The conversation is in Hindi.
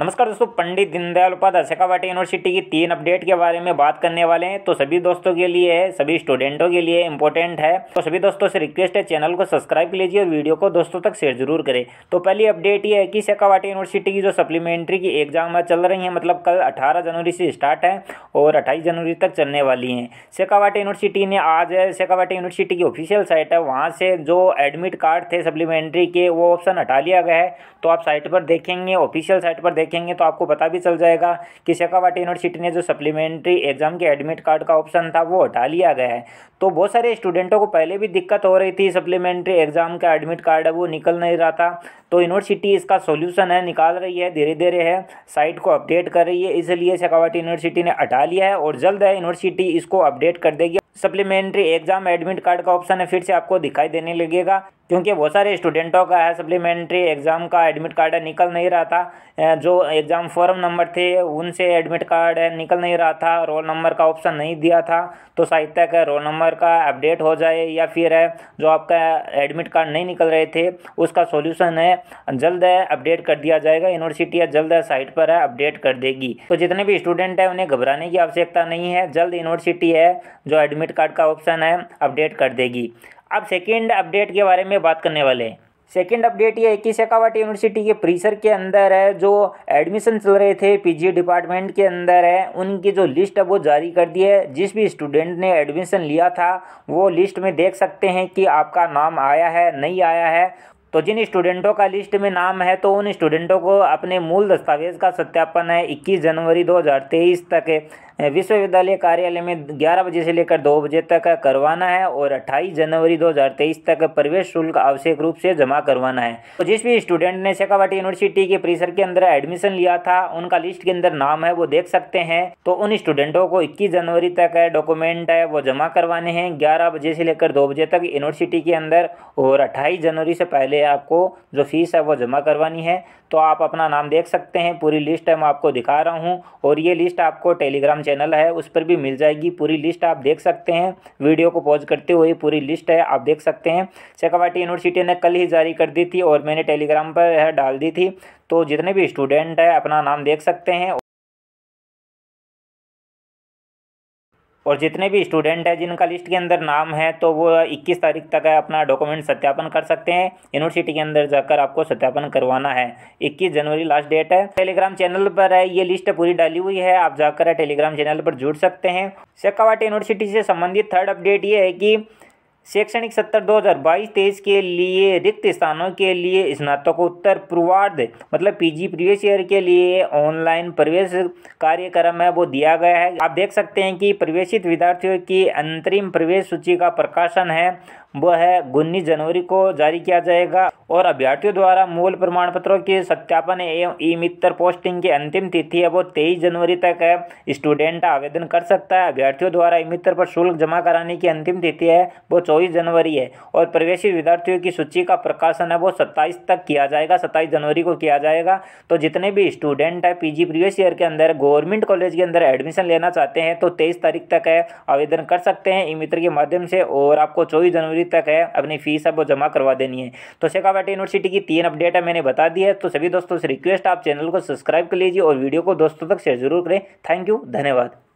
नमस्कार दोस्तों पंडित दीनदयाल उपाध्याय शेखावाटी यूनिवर्सिटी की तीन अपडेट के बारे में बात करने वाले हैं तो सभी दोस्तों के लिए है सभी स्टूडेंटों के लिए इंपॉर्टेंट है तो सभी दोस्तों से रिक्वेस्ट है चैनल को सब्सक्राइब लीजिए और वीडियो को दोस्तों तक शेयर जरूर करें तो पहली अपडेट ये है कि शेखावाटी यूनिवर्सिटी की जो सप्लीमेंट्री की एग्जाम चल रही है मतलब कल अठारह जनवरी से स्टार्ट है और अट्ठाईस जनवरी तक चलने वाली हैं शेखावाटी यूनिवर्सिटी ने आज शेखावाटी यूनिवर्सिटी की ऑफिशियल साइट है वहाँ से जो एडमिट कार्ड थे सप्लीमेंट्री के वो ऑप्शन हटा लिया गया है तो आप साइट पर देखेंगे ऑफिशियल साइट पर देखेंगे तो आपको पता भी चल जाएगा कि शेखावाटी यूनिवर्सिटी ने जो सप्लीमेंट्री एग्ज़ाम के एडमिट कार्ड का ऑप्शन था वो हटा लिया गया है तो बहुत सारे स्टूडेंटों को पहले भी दिक्कत हो रही थी सप्लीमेंट्री एग्ज़ाम का एडमिट कार्ड वो निकल नहीं रहा था तो यूनिवर्सिटी इसका सोल्यूशन है निकाल रही है धीरे धीरे है साइट को अपडेट कर रही है इसलिए शेखावाटी यूनिवर्सिटी ने हटा लिया है और जल्द है यूनिवर्सिटी इसको अपडेट कर देगी सप्लीमेंट्री एग्जाम एडमिट कार्ड का ऑप्शन है फिर से आपको दिखाई देने लगेगा क्योंकि बहुत सारे स्टूडेंटों का है सप्लीमेंट्री एग्ज़ाम का एडमिट कार्ड निकल नहीं रहा था जो एग्ज़ाम फॉर्म नंबर थे उनसे एडमिट कार्ड निकल नहीं रहा था रोल नंबर का ऑप्शन नहीं दिया था तो साहित्य का रोल नंबर का अपडेट हो जाए या फिर है जो आपका एडमिट कार्ड नहीं निकल रहे थे उसका सोल्यूशन है जल्द है अपडेट कर दिया जाएगा यूनिवर्सिटी जल्द साइट पर है अपडेट कर देगी तो जितने भी स्टूडेंट हैं उन्हें घबराने की आवश्यकता नहीं है जल्द यूनिवर्सिटी है जो एडमिट कार्ड का ऑप्शन है अपडेट कर देगी अब सेकेंड अपडेट के बारे में बात करने वाले हैं सेकेंड अपडेट ये है कि शेखावट यूनिवर्सिटी के परिसर के अंदर है जो एडमिशन चल रहे थे पीजी डिपार्टमेंट e के अंदर है उनकी जो लिस्ट है वो जारी कर दी है जिस भी स्टूडेंट ने एडमिशन लिया था वो लिस्ट में देख सकते हैं कि आपका नाम आया है नहीं आया है तो जिन स्टूडेंटों का लिस्ट में नाम है तो उन स्टूडेंटों को अपने मूल दस्तावेज़ का सत्यापन है 21 जनवरी 2023 तक विश्वविद्यालय कार्यालय में ग्यारह बजे से लेकर दो बजे तक करवाना है और अट्ठाईस जनवरी दो तक प्रवेश शुल्क आवश्यक रूप से जमा करवाना है तो जिस भी स्टूडेंट ने शेखावाटी यूनिवर्सिटी के परिसर के अंदर एडमिशन लिया था उनका लिस्ट के अंदर नाम है वो देख सकते हैं तो उन स्टूडेंटों को इक्कीस जनवरी तक डॉक्यूमेंट है वो जमा करवाने हैं ग्यारह बजे से लेकर दो बजे तक यूनिवर्सिटी के अंदर और अट्ठाईस जनवरी से पहले आपको जो फीस है वो जमा करवानी है तो आप अपना नाम देख सकते हैं पूरी लिस्ट है मैं आपको दिखा रहा हूँ और ये लिस्ट आपको टेलीग्राम चैनल है उस पर भी मिल जाएगी पूरी लिस्ट आप देख सकते हैं वीडियो को पॉज करते हुए पूरी लिस्ट है आप देख सकते हैं चक्रवाटी यूनिवर्सिटी ने कल ही जारी कर दी थी और मैंने टेलीग्राम पर डाल दी थी तो जितने भी स्टूडेंट हैं अपना नाम देख सकते हैं और जितने भी स्टूडेंट हैं जिनका लिस्ट के अंदर नाम है तो वो 21 तारीख तक अपना डॉक्यूमेंट सत्यापन कर सकते हैं यूनिवर्सिटी के अंदर जाकर आपको सत्यापन करवाना है 21 जनवरी लास्ट डेट है टेलीग्राम चैनल पर है ये लिस्ट पूरी डाली हुई है आप जाकर टेलीग्राम चैनल पर जुड़ सकते हैं शेखावाटी यूनिवर्सिटी से संबंधित थर्ड अपडेट ये है कि शैक्षणिक सत्र 2022 तेईस के लिए रिक्त स्थानों के लिए स्नातकोत्तर पूर्वार्ध मतलब पीजी प्रीवियस ईयर के लिए ऑनलाइन प्रवेश कार्यक्रम है वो दिया गया है आप देख सकते हैं कि प्रवेशित विद्यार्थियों की अंतरिम प्रवेश सूची का प्रकाशन है वह है उन्नीस जनवरी को जारी किया जाएगा और अभ्यर्थियों द्वारा मूल प्रमाण पत्रों के सत्यापन एवं ई मित्र पोस्टिंग की अंतिम तिथि है वो तेईस जनवरी तक है स्टूडेंट आवेदन कर सकता है अभ्यर्थियों द्वारा ई मित्र पर शुल्क जमा कराने की अंतिम तिथि है वो चौबीस जनवरी है और प्रवेशित विद्यार्थियों की सूची का प्रकाशन है वो सत्ताईस तक किया जाएगा सत्ताईस जनवरी को किया जाएगा तो जितने भी स्टूडेंट है पीजी प्रीवियस ईयर के अंदर गवर्नमेंट कॉलेज के अंदर एडमिशन लेना चाहते हैं तो तेईस तारीख तक है आवेदन कर सकते हैं ई मित्र के माध्यम से और आपको चौबीस जनवरी तक है अपनी फीस है वो जमा करवा देनी है तो शेखावाटी यूनिवर्सिटी की तीन अपडेट है मैंने बता दी है तो सभी दोस्तों से रिक्वेस्ट आप चैनल को सब्सक्राइब कर लीजिए और वीडियो को दोस्तों तक शेयर जरूर करें थैंक यू धन्यवाद